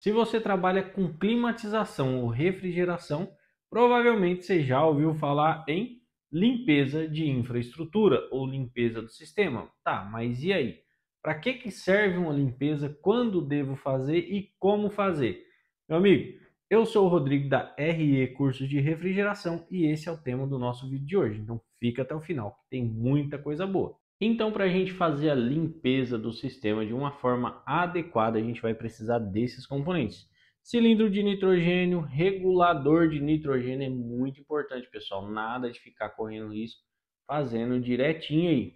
Se você trabalha com climatização ou refrigeração, provavelmente você já ouviu falar em limpeza de infraestrutura ou limpeza do sistema. Tá, mas e aí? Para que, que serve uma limpeza? Quando devo fazer e como fazer? Meu amigo, eu sou o Rodrigo da RE Cursos de Refrigeração e esse é o tema do nosso vídeo de hoje. Então fica até o final, que tem muita coisa boa. Então, para a gente fazer a limpeza do sistema de uma forma adequada, a gente vai precisar desses componentes. Cilindro de nitrogênio, regulador de nitrogênio é muito importante, pessoal. Nada de ficar correndo risco fazendo direitinho aí.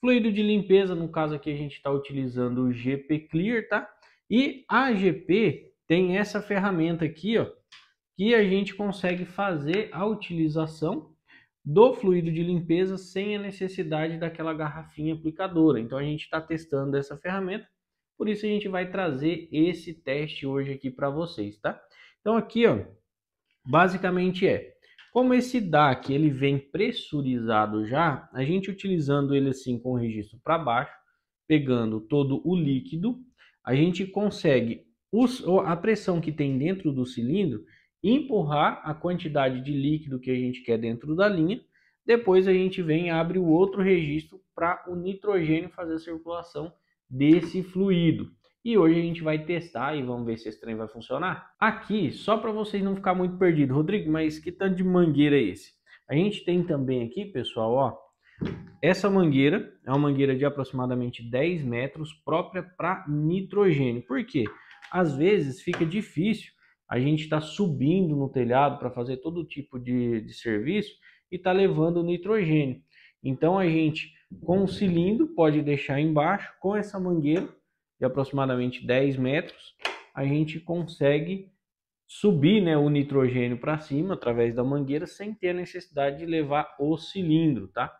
Fluido de limpeza, no caso aqui a gente está utilizando o GP Clear, tá? E a GP tem essa ferramenta aqui, ó, que a gente consegue fazer a utilização do fluido de limpeza sem a necessidade daquela garrafinha aplicadora. Então a gente está testando essa ferramenta, por isso a gente vai trazer esse teste hoje aqui para vocês, tá? Então aqui, ó, basicamente é, como esse DAC ele vem pressurizado já, a gente utilizando ele assim com o registro para baixo, pegando todo o líquido, a gente consegue os, a pressão que tem dentro do cilindro empurrar a quantidade de líquido que a gente quer dentro da linha. Depois a gente vem e abre o outro registro para o nitrogênio fazer a circulação desse fluido. E hoje a gente vai testar e vamos ver se esse trem vai funcionar. Aqui, só para vocês não ficar muito perdidos, Rodrigo, mas que tanto de mangueira é esse? A gente tem também aqui, pessoal, ó, essa mangueira é uma mangueira de aproximadamente 10 metros própria para nitrogênio. Por quê? Às vezes fica difícil a gente está subindo no telhado para fazer todo tipo de, de serviço e está levando nitrogênio. Então a gente, com o cilindro, pode deixar embaixo, com essa mangueira de aproximadamente 10 metros, a gente consegue subir né, o nitrogênio para cima através da mangueira sem ter a necessidade de levar o cilindro, tá?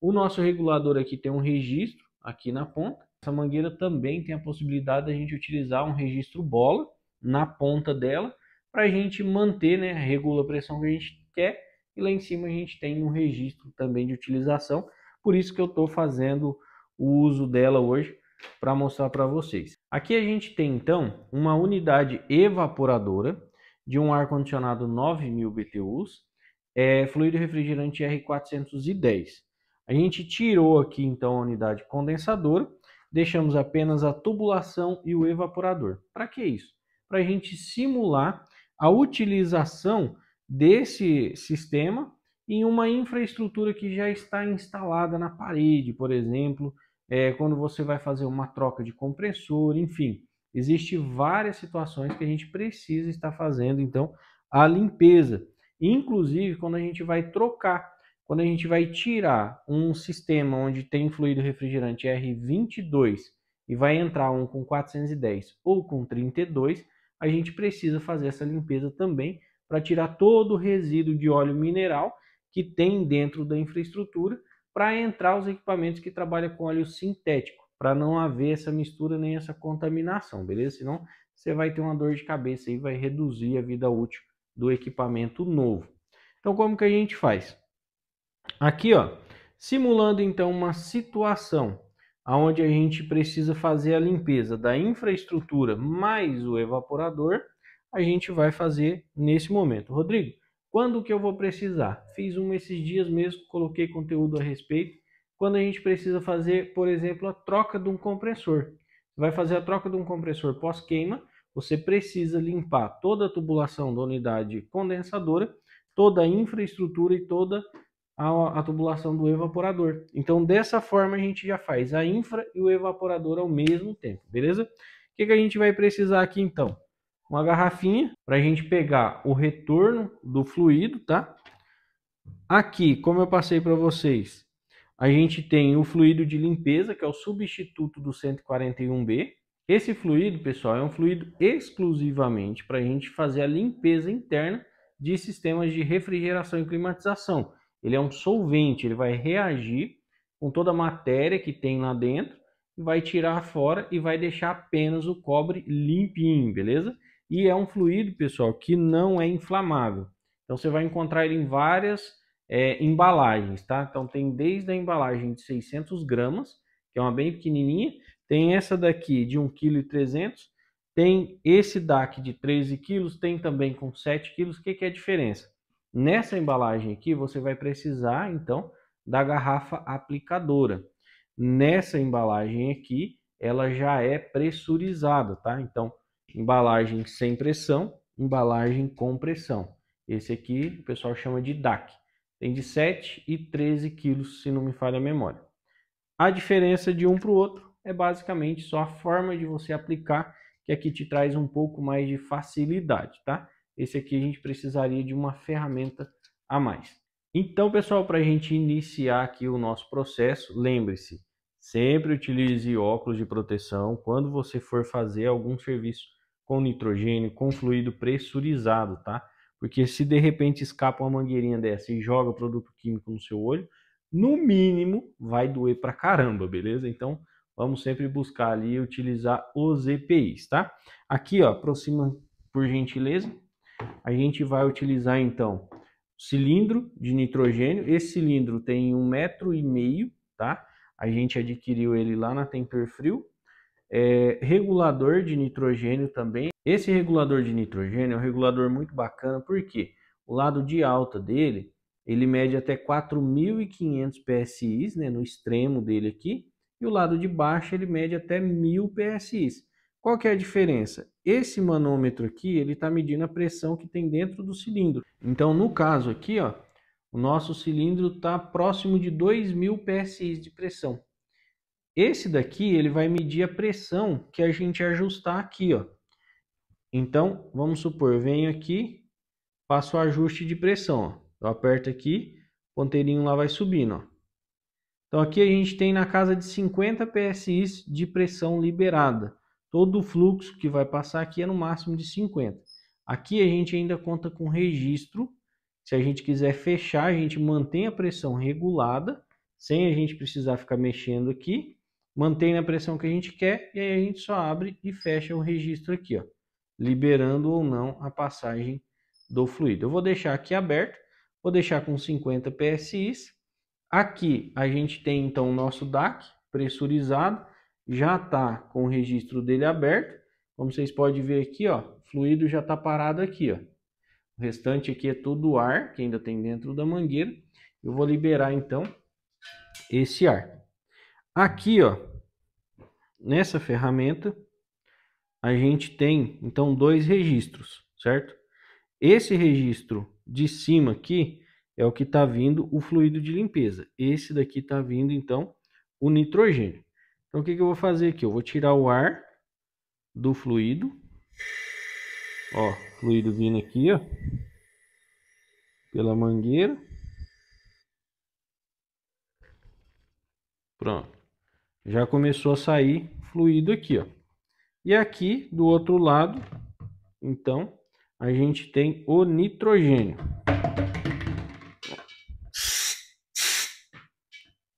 O nosso regulador aqui tem um registro aqui na ponta. Essa mangueira também tem a possibilidade da gente utilizar um registro bola na ponta dela para a gente manter, né? Regula a pressão que a gente quer e lá em cima a gente tem um registro também de utilização. Por isso que eu estou fazendo o uso dela hoje para mostrar para vocês. Aqui a gente tem então uma unidade evaporadora de um ar-condicionado 9000 BTUs, é, fluido refrigerante R410. A gente tirou aqui então a unidade condensadora, deixamos apenas a tubulação e o evaporador. Para que isso? Para a gente simular a utilização desse sistema em uma infraestrutura que já está instalada na parede, por exemplo, é, quando você vai fazer uma troca de compressor, enfim. Existem várias situações que a gente precisa estar fazendo, então, a limpeza. Inclusive, quando a gente vai trocar, quando a gente vai tirar um sistema onde tem fluido refrigerante R22 e vai entrar um com 410 ou com 32, a gente precisa fazer essa limpeza também para tirar todo o resíduo de óleo mineral que tem dentro da infraestrutura para entrar os equipamentos que trabalham com óleo sintético, para não haver essa mistura nem essa contaminação, beleza? Senão você vai ter uma dor de cabeça e vai reduzir a vida útil do equipamento novo. Então como que a gente faz? Aqui, ó, simulando então uma situação aonde a gente precisa fazer a limpeza da infraestrutura mais o evaporador, a gente vai fazer nesse momento. Rodrigo, quando que eu vou precisar? Fiz um esses dias mesmo, coloquei conteúdo a respeito. Quando a gente precisa fazer, por exemplo, a troca de um compressor. Vai fazer a troca de um compressor pós-queima, você precisa limpar toda a tubulação da unidade condensadora, toda a infraestrutura e toda a, a tubulação do evaporador. Então, dessa forma, a gente já faz a infra e o evaporador ao mesmo tempo, beleza? O que, que a gente vai precisar aqui, então? Uma garrafinha para a gente pegar o retorno do fluido, tá? Aqui, como eu passei para vocês, a gente tem o fluido de limpeza, que é o substituto do 141B. Esse fluido, pessoal, é um fluido exclusivamente para a gente fazer a limpeza interna de sistemas de refrigeração e climatização. Ele é um solvente, ele vai reagir com toda a matéria que tem lá dentro, vai tirar fora e vai deixar apenas o cobre limpinho, beleza? E é um fluido, pessoal, que não é inflamável. Então você vai encontrar ele em várias é, embalagens, tá? Então tem desde a embalagem de 600 gramas, que é uma bem pequenininha, tem essa daqui de 1,3 kg, tem esse DAC de 13 kg, tem também com 7 kg. O que, que é a diferença? Nessa embalagem aqui, você vai precisar, então, da garrafa aplicadora. Nessa embalagem aqui, ela já é pressurizada, tá? Então, embalagem sem pressão, embalagem com pressão. Esse aqui o pessoal chama de DAC. Tem de 7 e 13 quilos, se não me falha a memória. A diferença de um para o outro é basicamente só a forma de você aplicar, que aqui é te traz um pouco mais de facilidade, tá? Esse aqui a gente precisaria de uma ferramenta a mais. Então, pessoal, para a gente iniciar aqui o nosso processo, lembre-se, sempre utilize óculos de proteção quando você for fazer algum serviço com nitrogênio, com fluido pressurizado, tá? Porque se de repente escapa uma mangueirinha dessa e joga produto químico no seu olho, no mínimo vai doer pra caramba, beleza? Então vamos sempre buscar ali utilizar os EPIs, tá? Aqui ó, aproxima por gentileza a gente vai utilizar então cilindro de nitrogênio. Esse cilindro tem um metro e meio, tá? A gente adquiriu ele lá na Temperfrio. É, regulador de nitrogênio também. Esse regulador de nitrogênio é um regulador muito bacana porque o lado de alta dele ele mede até 4.500 psis, né, no extremo dele aqui, e o lado de baixo ele mede até 1.000 psis. Qual que é a diferença? Esse manômetro aqui, ele está medindo a pressão que tem dentro do cilindro. Então, no caso aqui, ó, o nosso cilindro está próximo de 2.000 psi de pressão. Esse daqui, ele vai medir a pressão que a gente ajustar aqui, ó. Então, vamos supor, eu venho aqui, faço o ajuste de pressão, ó. Eu aperto aqui, o ponteirinho lá vai subindo, ó. Então aqui a gente tem na casa de 50 psi de pressão liberada. Todo o fluxo que vai passar aqui é no máximo de 50. Aqui a gente ainda conta com registro. Se a gente quiser fechar, a gente mantém a pressão regulada, sem a gente precisar ficar mexendo aqui. Mantém a pressão que a gente quer e aí a gente só abre e fecha o registro aqui, ó, liberando ou não a passagem do fluido. Eu vou deixar aqui aberto, vou deixar com 50 PSI. Aqui a gente tem então o nosso DAC pressurizado já está com o registro dele aberto. Como vocês podem ver aqui, ó, fluido já está parado aqui. Ó. O restante aqui é todo ar que ainda tem dentro da mangueira. Eu vou liberar então esse ar. Aqui, ó, nessa ferramenta, a gente tem então dois registros, certo? Esse registro de cima aqui é o que está vindo o fluido de limpeza. Esse daqui está vindo então o nitrogênio. Então, o que, que eu vou fazer aqui? Eu vou tirar o ar do fluido. Ó, fluido vindo aqui, ó. Pela mangueira. Pronto. Já começou a sair fluido aqui, ó. E aqui, do outro lado, então, a gente tem o nitrogênio.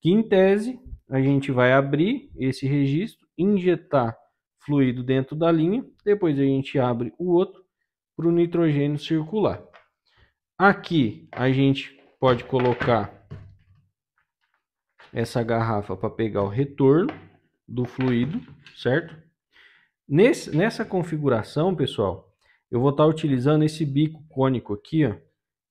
Que em tese a gente vai abrir esse registro, injetar fluido dentro da linha, depois a gente abre o outro para o nitrogênio circular. Aqui a gente pode colocar essa garrafa para pegar o retorno do fluido, certo? Nesse, nessa configuração, pessoal, eu vou estar utilizando esse bico cônico aqui, ó,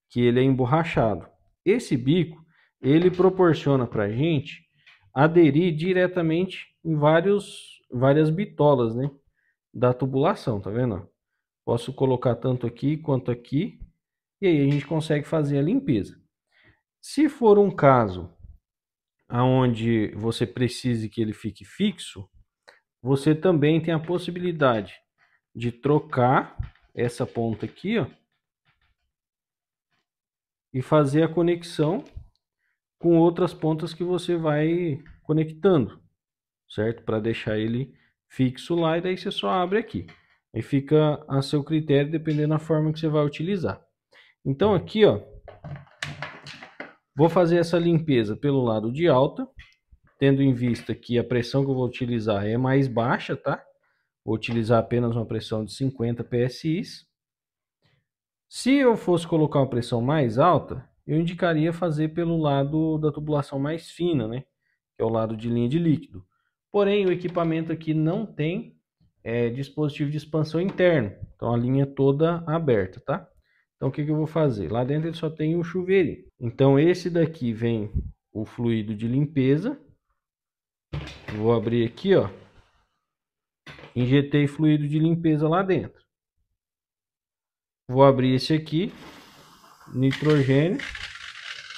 que ele é emborrachado. Esse bico, ele proporciona para a gente aderir diretamente em vários, várias bitolas né, da tubulação, tá vendo? Posso colocar tanto aqui quanto aqui, e aí a gente consegue fazer a limpeza. Se for um caso aonde você precise que ele fique fixo, você também tem a possibilidade de trocar essa ponta aqui, ó, e fazer a conexão com outras pontas que você vai conectando, certo? Para deixar ele fixo lá e daí você só abre aqui. E fica a seu critério dependendo da forma que você vai utilizar. Então aqui, ó, vou fazer essa limpeza pelo lado de alta, tendo em vista que a pressão que eu vou utilizar é mais baixa, tá? Vou utilizar apenas uma pressão de 50 psi. Se eu fosse colocar uma pressão mais alta, eu indicaria fazer pelo lado da tubulação mais fina, né? Que é o lado de linha de líquido. Porém, o equipamento aqui não tem é, dispositivo de expansão interno. Então, a linha toda aberta, tá? Então, o que, que eu vou fazer? Lá dentro ele só tem o um chuveirinho. Então, esse daqui vem o fluido de limpeza. Vou abrir aqui, ó. Injetei fluido de limpeza lá dentro. Vou abrir esse aqui nitrogênio,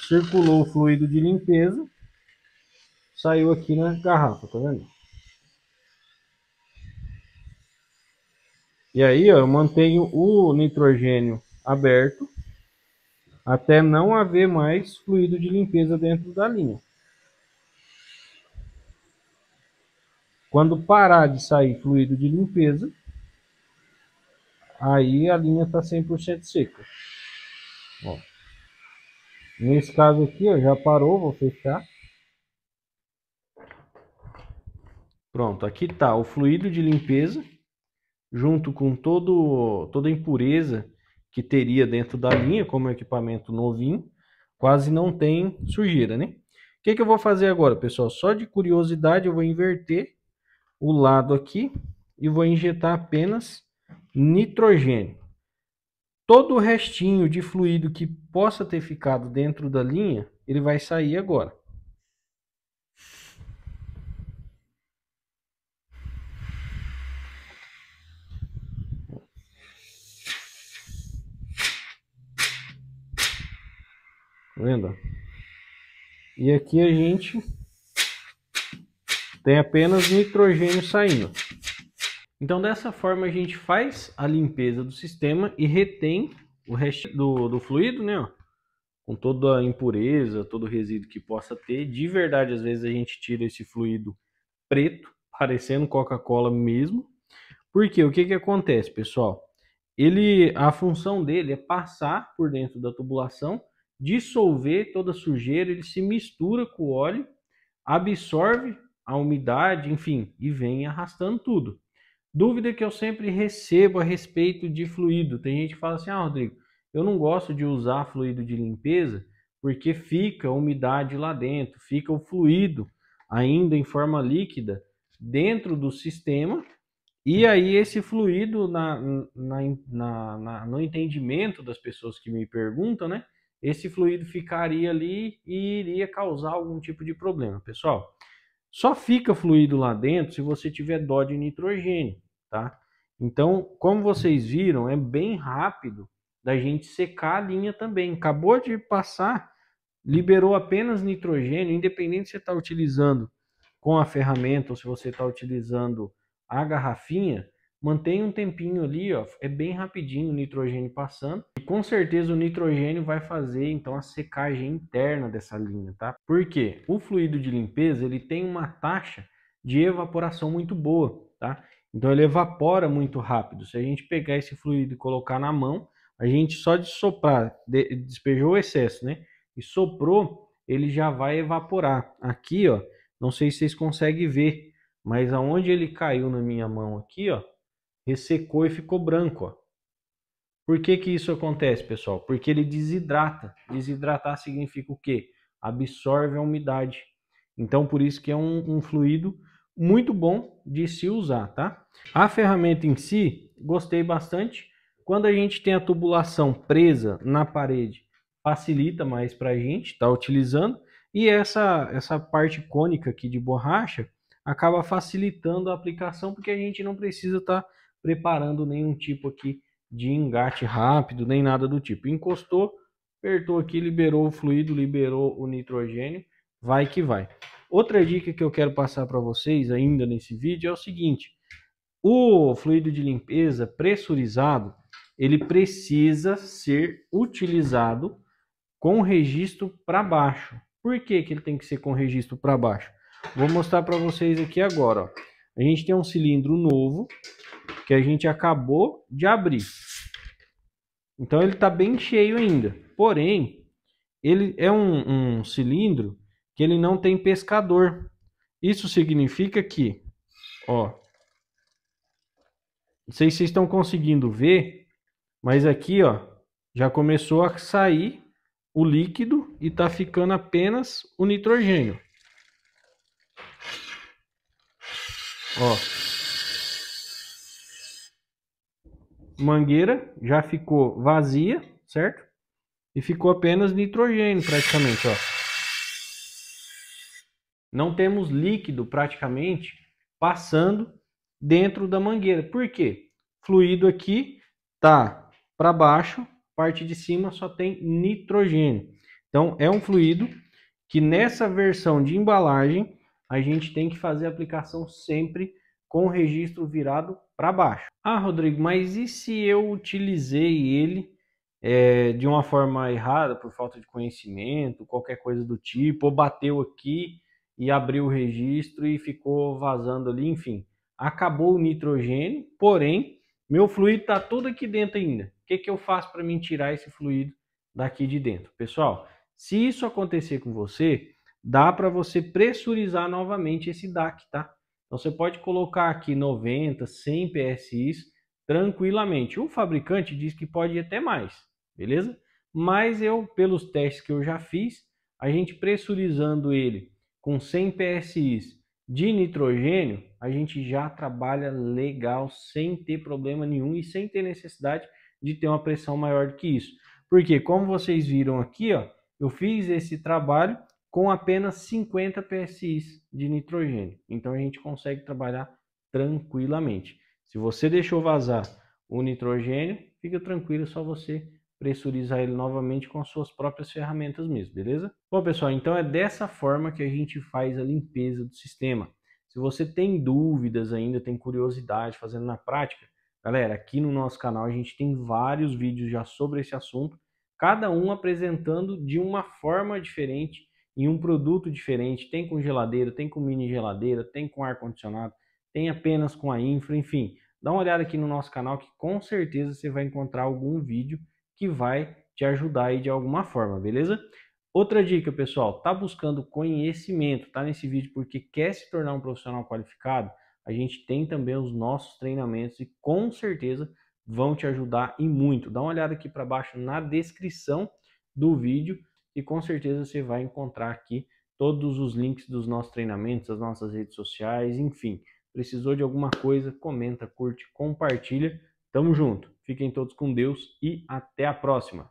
circulou o fluido de limpeza, saiu aqui na garrafa, tá vendo? E aí ó, eu mantenho o nitrogênio aberto até não haver mais fluido de limpeza dentro da linha. Quando parar de sair fluido de limpeza, aí a linha está 100% seca. Ó. Nesse caso aqui, ó, já parou, vou fechar. Pronto, aqui tá o fluido de limpeza, junto com todo, toda a impureza que teria dentro da linha, como é um equipamento novinho, quase não tem sujeira, né? O que, que eu vou fazer agora, pessoal? Só de curiosidade, eu vou inverter o lado aqui e vou injetar apenas nitrogênio todo o restinho de fluido que possa ter ficado dentro da linha, ele vai sair agora. Tá vendo? E aqui a gente tem apenas nitrogênio saindo. Então, dessa forma, a gente faz a limpeza do sistema e retém o resto do, do fluido, né? Ó, com toda a impureza, todo o resíduo que possa ter. De verdade, às vezes a gente tira esse fluido preto, parecendo Coca-Cola mesmo. Porque o que, que acontece, pessoal? Ele, a função dele é passar por dentro da tubulação, dissolver toda a sujeira, ele se mistura com o óleo, absorve a umidade, enfim, e vem arrastando tudo. Dúvida que eu sempre recebo a respeito de fluido. Tem gente que fala assim: ah, Rodrigo, eu não gosto de usar fluido de limpeza porque fica a umidade lá dentro, fica o fluido ainda em forma líquida dentro do sistema. E aí, esse fluido, na, na, na, na no entendimento das pessoas que me perguntam, né? Esse fluido ficaria ali e iria causar algum tipo de problema. Pessoal, só fica fluido lá dentro se você tiver dó de nitrogênio tá? Então, como vocês viram, é bem rápido da gente secar a linha também. Acabou de passar, liberou apenas nitrogênio, independente se você está utilizando com a ferramenta ou se você está utilizando a garrafinha, mantém um tempinho ali, ó, é bem rapidinho o nitrogênio passando. E com certeza o nitrogênio vai fazer então a secagem interna dessa linha, tá? Porque o fluido de limpeza, ele tem uma taxa de evaporação muito boa, tá? Então ele evapora muito rápido. Se a gente pegar esse fluido e colocar na mão, a gente só de soprar, de, despejou o excesso, né? E soprou, ele já vai evaporar. Aqui, ó, não sei se vocês conseguem ver, mas aonde ele caiu na minha mão aqui, ó, ressecou e ficou branco, ó. Por que que isso acontece, pessoal? Porque ele desidrata. Desidratar significa o quê? Absorve a umidade. Então, por isso que é um, um fluido muito bom de se usar, tá? A ferramenta em si, gostei bastante. Quando a gente tem a tubulação presa na parede, facilita mais para a gente estar tá utilizando. E essa, essa parte cônica aqui de borracha acaba facilitando a aplicação, porque a gente não precisa estar tá preparando nenhum tipo aqui de engate rápido, nem nada do tipo. Encostou, apertou aqui, liberou o fluido, liberou o nitrogênio, vai que vai. Outra dica que eu quero passar para vocês ainda nesse vídeo é o seguinte: o fluido de limpeza pressurizado ele precisa ser utilizado com registro para baixo. Por que, que ele tem que ser com registro para baixo? Vou mostrar para vocês aqui agora. Ó. A gente tem um cilindro novo que a gente acabou de abrir. Então ele está bem cheio ainda. Porém, ele é um, um cilindro que ele não tem pescador. Isso significa que, ó, não sei se vocês estão conseguindo ver, mas aqui, ó, já começou a sair o líquido e tá ficando apenas o nitrogênio. Ó. Mangueira já ficou vazia, certo? E ficou apenas nitrogênio praticamente, ó. Não temos líquido praticamente passando dentro da mangueira. Por quê? Fluido aqui tá para baixo, parte de cima só tem nitrogênio. Então é um fluido que nessa versão de embalagem a gente tem que fazer a aplicação sempre com o registro virado para baixo. Ah, Rodrigo, mas e se eu utilizei ele é, de uma forma errada, por falta de conhecimento, qualquer coisa do tipo, ou bateu aqui e abriu o registro e ficou vazando ali, enfim. Acabou o nitrogênio, porém, meu fluido está todo aqui dentro ainda. O que, que eu faço para me tirar esse fluido daqui de dentro? Pessoal, se isso acontecer com você, dá para você pressurizar novamente esse DAC, tá? Então você pode colocar aqui 90, 100 PSIs tranquilamente. O fabricante diz que pode ir até mais, beleza? Mas eu, pelos testes que eu já fiz, a gente pressurizando ele com 100 PSIs de nitrogênio, a gente já trabalha legal sem ter problema nenhum e sem ter necessidade de ter uma pressão maior do que isso. Porque, como vocês viram aqui, ó, eu fiz esse trabalho com apenas 50 PSIs de nitrogênio. Então, a gente consegue trabalhar tranquilamente. Se você deixou vazar o nitrogênio, fica tranquilo, é só você pressurizar ele novamente com as suas próprias ferramentas mesmo, beleza? Bom, pessoal, então é dessa forma que a gente faz a limpeza do sistema. Se você tem dúvidas ainda, tem curiosidade fazendo na prática, galera, aqui no nosso canal a gente tem vários vídeos já sobre esse assunto, cada um apresentando de uma forma diferente em um produto diferente, tem com geladeira, tem com mini geladeira, tem com ar-condicionado, tem apenas com a infra, enfim. Dá uma olhada aqui no nosso canal que com certeza você vai encontrar algum vídeo que vai te ajudar aí de alguma forma, beleza? Outra dica, pessoal, tá buscando conhecimento, tá nesse vídeo porque quer se tornar um profissional qualificado? A gente tem também os nossos treinamentos e com certeza vão te ajudar e muito. Dá uma olhada aqui para baixo na descrição do vídeo e com certeza você vai encontrar aqui todos os links dos nossos treinamentos, as nossas redes sociais, enfim. Precisou de alguma coisa? Comenta, curte, compartilha. Tamo junto. Fiquem todos com Deus e até a próxima.